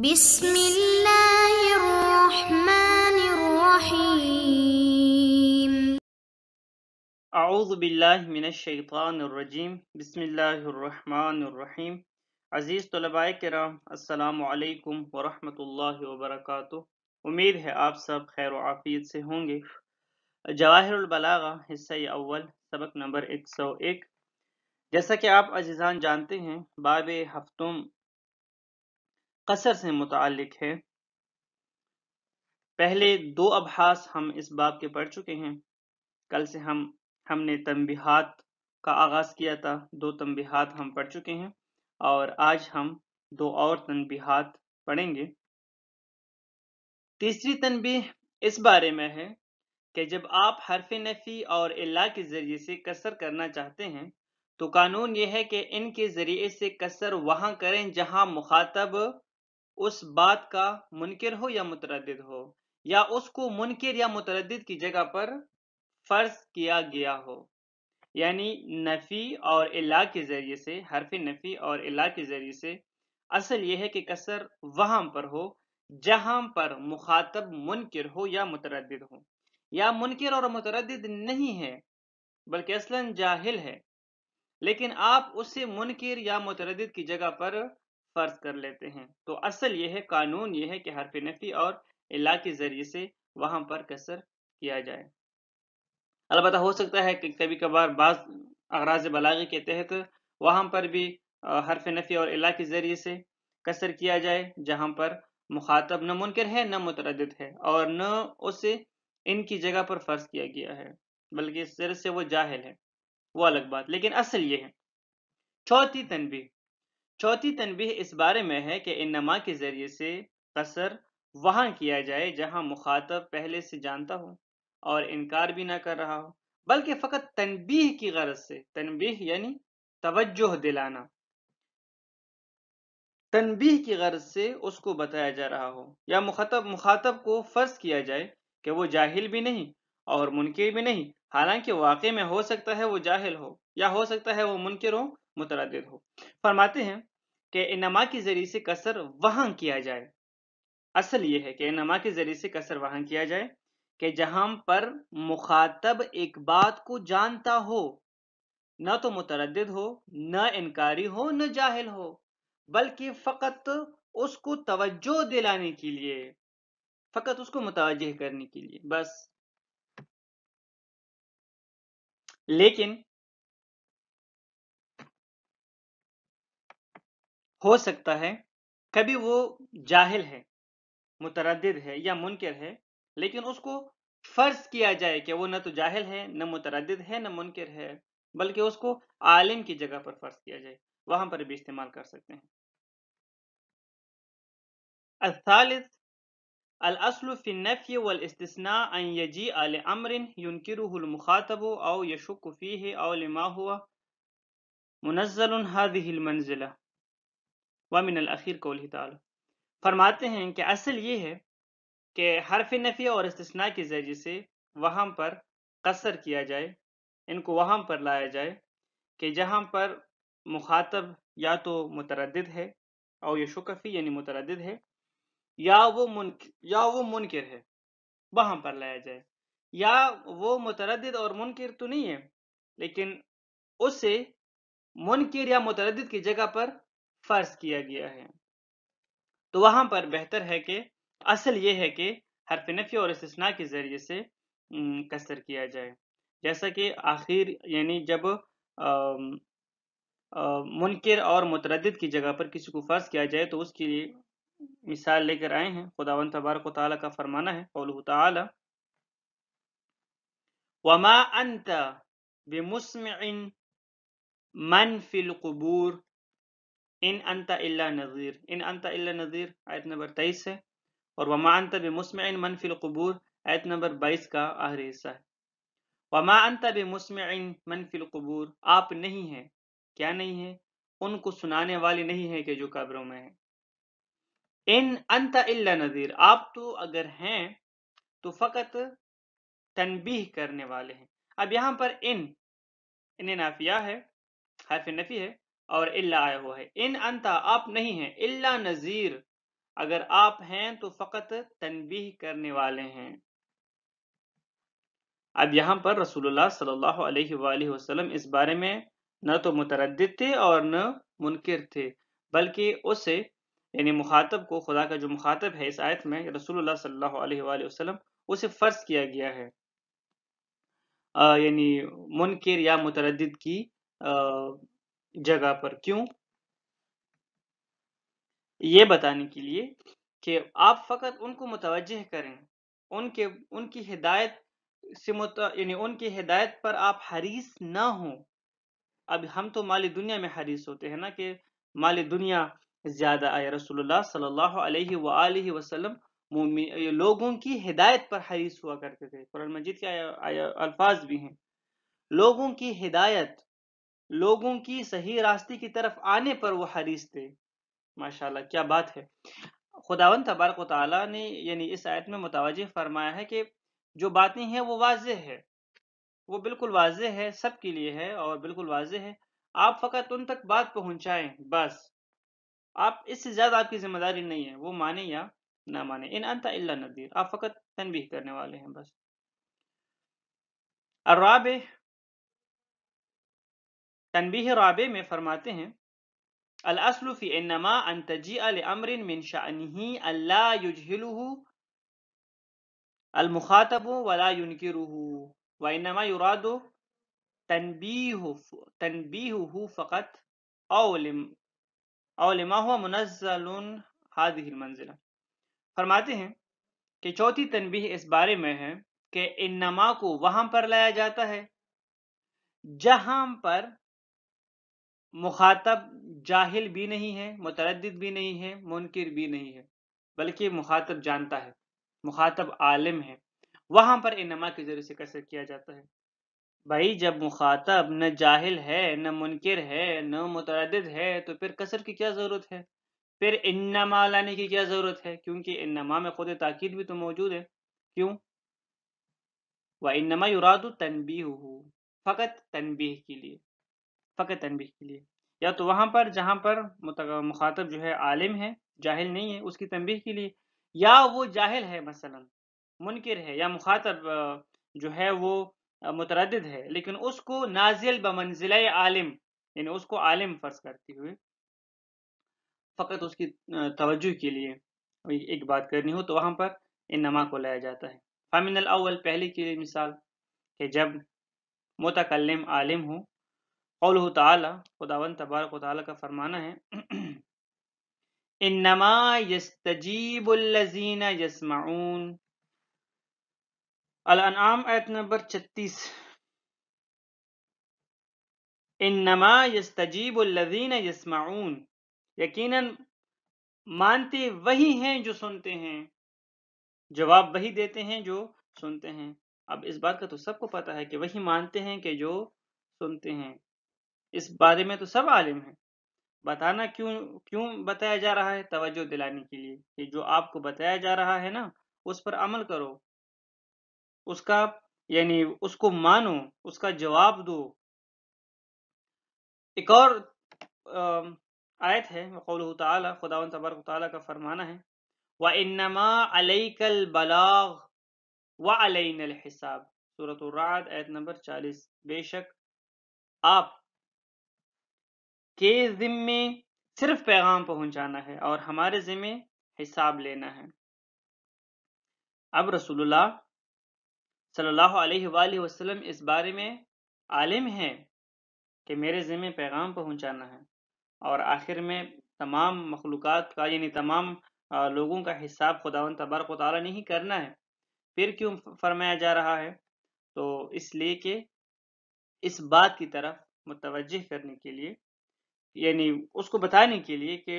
بسم الله الرحمن الرحيم أعوذ بالله من الشيطان الرجيم بسم الله الرحمن الرحيم उम्मीद है आप सब खैर आफियत से होंगे जवाहरबलागा हिस्सा अव्वल सबक नंबर 101 जैसा कि आप अजीज़ान जानते हैं बाब हफ्तों कसर से मुतल है पहले दो अभ्यास हम इस बाब के पढ़ चुके हैं कल से हम हमने तंबिहात का आगाज़ किया था दो तंबिहात हम पढ़ चुके हैं और आज हम दो और तनबीहात पढ़ेंगे तीसरी तनबी इस बारे में है कि जब आप हरफ नफ़ी और अल्लाह के ज़रिए से कसर करना चाहते हैं तो कानून यह है कि इनके ज़रिए से कसर वहाँ करें जहाँ मुखातब उस बात का मुनकर हो या मुतरद हो या उसको मुनकर या मुतरद की जगह पर फर्ज किया गया हो यानी नफ़ी और अला के ज़रिए से हरफ नफ़ी और अला के ज़रिए से असल यह है कि कसर वहां पर हो जहां पर मुखातब मुनकर हो या मुतरद हो या मुनकर और मुतरद नहीं है बल्कि असलन जाहिल है लेकिन आप उसे मुनकर या मुतरद की जगह पर फ़र्ज कर लेते हैं तो असल यह है कानून ये है कि हरफ नफी और इला के ज़रिए से वहां पर कसर किया जाए अलबत् हो सकता है कि कभी कभार बाज़ अगराज बलागी के तहत वहां पर भी हरफ नफी और इला के ज़रिए से कसर किया जाए जहां पर मुखातब न मुनकर है न मुतरद है और न उसे इनकी जगह पर फ़र्ज किया गया है बल्कि इस से वो जाहिल है वो अलग बात लेकिन असल ये है चौथी तनबी चौथी तनबीह इस बारे में है कि इनमा के ज़रिए से कसर वहाँ किया जाए जहाँ मुखातब पहले से जानता हो और इनकार भी ना कर रहा हो बल्कि फ़कत तनबीह की गरज से तनबीह यानी तवज्जो दिलाना तनबीह की गरज से उसको बताया जा रहा हो या मुखातब मुखातब को फर्ज किया जाए कि वो जाहिल भी नहीं और मुनकर भी नहीं हालांकि वाकई में हो सकता है वो जाहिल हो या हो सकता है वो मुनकर हो मुतरद हो फरमाते हैं कि इनमा के ज़रिए से कसर वहां किया जाए असल ये है कि इनमा के ज़रिए से कसर वहां किया जाए कि जहां पर मुखातब एक बात को जानता हो न तो मुतरद हो न इनकारी हो न जाहिल हो बल्कि फ़कत उसको तवज्जो दिलाने के लिए फ़कत उसको मुतवजह करने के लिए बस लेकिन हो सकता है कभी वो जाहिल है मुतरद है या मुनकर है लेकिन उसको फर्ज किया जाए कि वो न तो जाहिल है न मुतरद है न मुनकर है बल्कि उसको आलिम की जगह पर फर्ज किया जाए वहां पर भी इस्तेमाल कर सकते हैं الثالث الأصل في النفي والاستثناء वमिन अखीर कौल ताल फरमाते हैं कि असल ये है कि हरफ नफ़ी और इसना के जरिए से वहाँ पर कसर किया जाए इनको वहाँ पर लाया जाए कि जहाँ पर मुखातब या तो मुतरद है और ये शुकफ़ी यानी मुतरद है या वो मुन या वो मुनकर है वहाँ पर लाया जाए या वो मुतरद और मुनकर तो नहीं है लेकिन उसे मुनकर या मुतरद की जगह पर फर्ज किया गया है तो वहां पर बेहतर है कि असल ये है कि हरफ नफी और इसना के ज़रिए से कसर किया जाए जैसा कि आखिर यानी जब मुनकर और मुतरद की जगह पर किसी को फ़र्ज किया जाए तो उसके लिए मिसाल लेकर आए हैं खुदावन तबारक ताला का फरमाना है कौल ताला वमा अंत बेमुसम मन फिल कबूर इन अंत इल्ला नज़ीर इन अंत इल्ला नज़ीर आयत नंबर तेईस है और वमा अंत बेमुसम मनफिल कबूर आयत नंबर बाईस का आखिरी हिस्सा है वमा अंत बेमुसम मनफिल कबूर आप नहीं हैं क्या नहीं है उनको सुनाने वाले नहीं है कि जो कब्रों में है इन अंत इल्ला नज़ीर आप तो अगर हैं तो फ़कत तनबीह करने वाले हैं अब यहाँ पर इन इन नाफिया है हरफ नफी है और इल्ला आया हुआ है इन अंता आप नहीं हैं इल्ला नज़ीर अगर आप हैं तो फ़कत तनबीह करने वाले हैं अब यहाँ पर रसूलुल्लाह सल्लल्लाहु अलैहि वसल्लम इस बारे में न तो मुतरद थे और न मुनकर थे बल्कि उसे यानी मुखातब को खुदा का जो मुखातब है इस आयत में रसूलुल्लाह सल्लल्लाहु अलैहि वसल्लम उसे फ़र्ज किया गया है यानी मुनकर या मुतरद की जगह पर क्यों ये बताने के लिए कि आप फकत उनको मुतवजह करें उनके उनकी हिदायत से यानी उनकी हिदायत पर आप हरीस ना हो अब हम तो माली दुनिया में हरीस होते हैं ना कि माली दुनिया ज्यादा आए रसोल्ला सल्लल्लाहु वसलम लोगों की हिदायत पर हरीस हुआ करते थे कुरान मजीद के अल्फाज भी हैं लोगों की हिदायत लोगों की सही रास्ते की तरफ आने पर वो हरीस थे माशाल्लाह क्या बात है खुदावन तबारक ने यानी इस आयत में मुतवजह फरमाया है कि जो बातें हैं वो वाज है वो बिल्कुल वाज है सब के लिए है और बिल्कुल वाज है आप फ़कत उन तक बात पहुंचाएं बस आप इससे ज़्यादा आपकी जिम्मेदारी नहीं है वो माने या ना माने इन अंत नदीर आप फ़कत तनबीह करने वाले हैं बस अर्राब तनबीह राबे में फरमाते हैं अलअसलफ़ी इनमा अमरिन अलमुखातब वला व इनमा फ़कत मुनज़ल फरमाते हैं कि चौथी तनबीह इस बारे में है कि इन नमा को वहां पर लाया जाता है जहां पर मुखातब जाहिल भी नहीं है मुतरद भी नहीं है मुनकर भी नहीं है बल्कि मुखातब जानता है मुखातब आलिम है वहां पर इनमा के जरिए से कसर किया जाता है भाई जब मुखातब न जाहिल है न मुनकर है न मुतरद है तो फिर कसर की क्या ज़रूरत है फिर इनमा लाने की क्या ज़रूरत है क्योंकि इनमा में खुद ताकद भी तो मौजूद है क्यों व इनमा युराद तनबी फ़कत तनबीह के लिए फकत तनबी के लिए या तो वहाँ पर जहाँ पर मुखातब जो है आलिम है जाहिल नहीं है उसकी तनबी के लिए या वो जाहिल है मसलन मुनकर है या मुखातब जो है वो मुतरद है लेकिन उसको नाजिल बमंजिल आलिम यानी उसको आलिम फर्ज करते हुए फ़कत उसकी तवज्जो के लिए एक बात करनी हो तो वहाँ पर इन नमा को लाया जाता है फामिन अव्वल पहले के लिए मिसाल कि जब मुतकलम आलिम हो कौल ताला खुदावन तबारक ताली का फरमाना है इन्नमा यस्तजीबुल्लजीना यस्माउन अल-अनआम आयत नंबर 36 इन्नमा यस्तजीबुल्लजीना यस्माउन यकीनन मानते वही हैं जो सुनते हैं जवाब वही देते हैं जो सुनते हैं अब इस बात का तो सबको पता है कि वही मानते हैं कि जो सुनते हैं इस बारे में तो सब आलिम है बताना क्यों क्यों बताया जा रहा है तवज्जो दिलाने के लिए कि जो आपको बताया जा रहा है ना उस पर अमल करो उसका यानी उसको मानो उसका जवाब दो एक और आयत है मकौल खुदा तबरक का फरमाना है व इनमा अलकल बलाग व अलैन हिसाब सूरत आयत नंबर चालीस बेशक आप के जिम्मे सिर्फ पैगाम पहुंचाना है और हमारे जिम्मे हिसाब लेना है अब रसूलुल्लाह सल्लल्लाहु अलैहि वसल्लम इस बारे में आलिम है कि मेरे ज़िम्मे पैगाम पहुंचाना है और आखिर में तमाम मखलूक का यानी तमाम लोगों का हिसाब खुदा तबारक वाली ने ही करना है फिर क्यों फरमाया जा रहा है तो इसलिए कि इस बात की तरफ मुतवजह करने के लिए यानी उसको बताने के लिए कि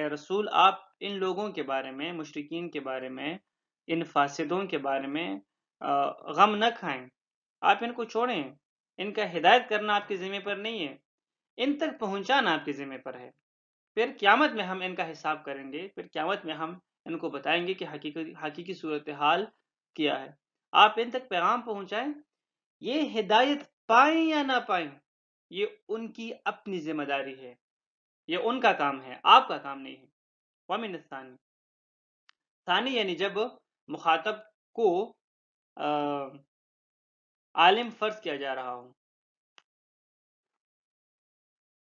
ए रसूल आप इन लोगों के बारे में मुश्किन के बारे में इन फासदों के बारे में गम न खाएं आप इनको छोड़ें इनका हिदायत करना आपके ज़िम्मे पर नहीं है इन तक पहुंचाना आपके ज़िम्मे पर है फिर क्यामत में हम इनका हिसाब करेंगे फिर क्यामत में हम इनको बताएंगे कि हकीकी हकीकी सूरत हाल क्या है आप इन तक पैगाम पहुंचाएं ये हिदायत पाएं या ना पाएं ये उनकी अपनी जिम्मेदारी है ये उनका काम है आपका काम नहीं है वमिन थानी थानी यानी जब मुखातब को आ, आलिम फर्ज किया जा रहा हो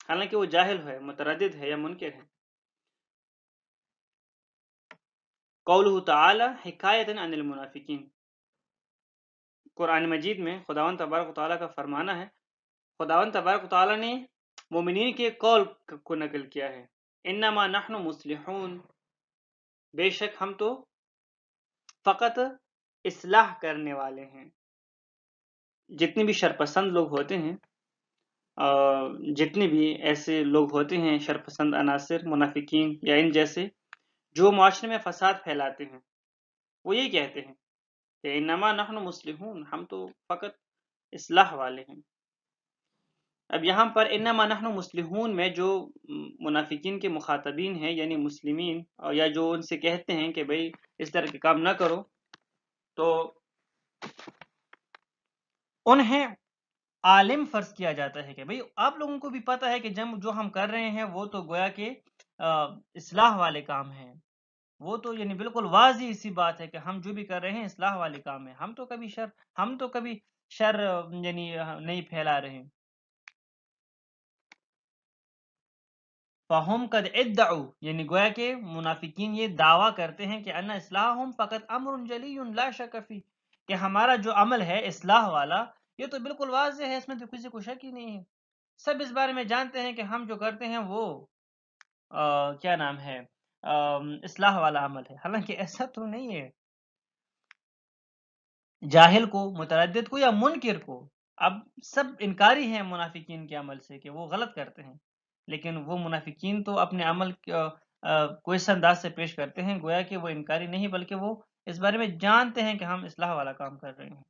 हालांकि वो जाहिल है मुतरद है या मुनकर है कौल ताला हिकायत अनिल मुनाफिकीन कुरान मजीद में खुदावन तबारक का फरमाना है खुदावन तबारक ताली ने मोमिन के कौल को नकल किया है इनमा नहनु मुसलहून बेशक हम तो फ़कत इसलाह करने वाले हैं जितने भी शरपसंद लोग होते हैं जितने भी ऐसे लोग होते हैं शरपसंद अनासर मुनाफिकीन या इन जैसे जो माशरे में फसाद फैलाते हैं वो ये कहते हैं कि इनमा नहन मुस्लिम हम तो फ़कत इसलाह वाले हैं अब यहाँ पर इन्ना मुस्लिहून में जो मुनाफिकीन के मुखातबीन हैं यानी मुस्लिमीन या जो उनसे कहते हैं कि भाई इस तरह के काम ना करो तो उन्हें आलिम फर्ज किया जाता है कि भाई आप लोगों को भी पता है कि जब जो हम कर रहे हैं वो तो गोया के इसलाह वाले काम हैं वो तो यानी बिल्कुल वाजी इसी बात है कि हम जो भी कर रहे हैं इसलाह वाले काम है हम तो कभी शर हम तो कभी शर यानी नहीं फैला रहे हैं फ़हम कद इद्दाऊ यानी गोया के मुनाफिकीन ये दावा करते हैं कि अन्ना इसलाह हम फ़कत अमर जली शकफ़ी कि हमारा जो अमल है इसलाह वाला ये तो बिल्कुल वाज है इसमें तो किसी को शक ही नहीं है सब इस बारे में जानते हैं कि हम जो करते हैं वो आ, क्या नाम है इसलाह वाला अमल है हालांकि ऐसा तो नहीं है जाहिल को मुतरद को या मुनकर को अब सब इनकारी हैं मुनाफिकीन के अमल से कि वो गलत करते हैं लेकिन वो मुनाफिकीन तो अपने अमल को इस अंदाज से पेश करते हैं गोया कि वो इनकारी नहीं बल्कि वो इस बारे में जानते हैं कि हम इसलाह वाला काम कर रहे हैं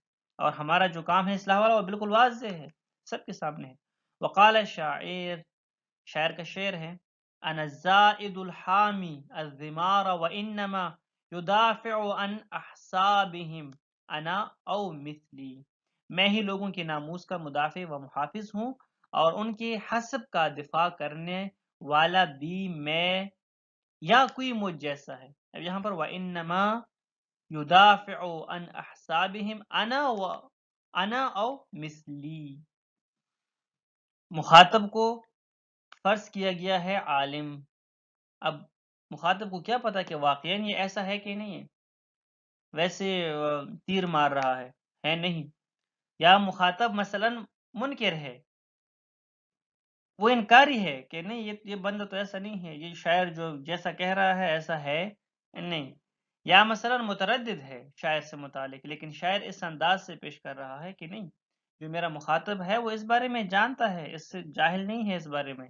और हमारा जो काम है इसलाह वाला वो बिल्कुल वाज है सबके सामने है वकाल शायर शायर का शेर है मैं ही लोगों के नामूस का मुदाफ़े व मुहाफिज हूँ और उनके हसब का दिफा करने वाला भी मैं या कोई मुझ जैसा है अब यहाँ पर व अना व मिसली मुखातब को फ़र्ज किया गया है आलिम अब मुखातब को क्या पता कि वाक़ ये ऐसा है कि नहीं है वैसे तीर मार रहा है है नहीं या मुखातब मसलन मुनकर है वो इनकारी है कि नहीं ये ये बंदा तो ऐसा नहीं है ये शायर जो जैसा कह रहा है ऐसा है नहीं या मसला मुतरद है शायर से मुतल लेकिन शायर इस अंदाज से पेश कर रहा है कि नहीं जो मेरा मुखातब है वो इस बारे में जानता है इससे जाहिल नहीं है इस बारे में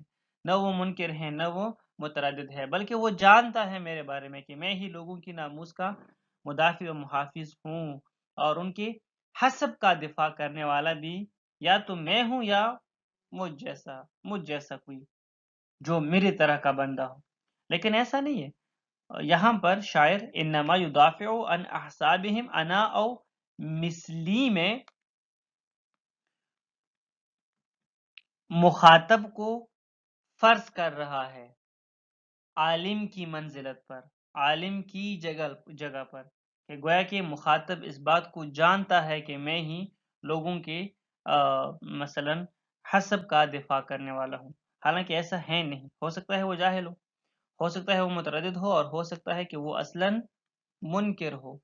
न वो मुनकर है न वो मुतरद है बल्कि वो जानता है मेरे बारे में कि मैं ही लोगों की नामूस का मुदाफी व मुहाफिज हूँ और उनके हसब का दिफा करने वाला भी या तो मैं हूँ या मुझ जैसा मुझ जैसा कोई जो मेरी तरह का बंदा हो लेकिन ऐसा नहीं है यहाँ पर शायर इन युदाफ़ अन अना औ मिसली में मुखातब को फर्ज कर रहा है आलिम की मंजिलत पर आलिम की जगह जगह पर कि गोया कि मुखातब इस बात को जानता है कि मैं ही लोगों के आ, मसलन हसब का दिफा करने वाला हूँ हालांकि ऐसा है नहीं हो सकता है वो जाहिल हो हो सकता है वो मुतरद हो और हो सकता है कि वो असलन मुनकर हो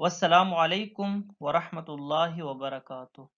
वालेकुम वरहमतुल्लाहि वबरकातुहू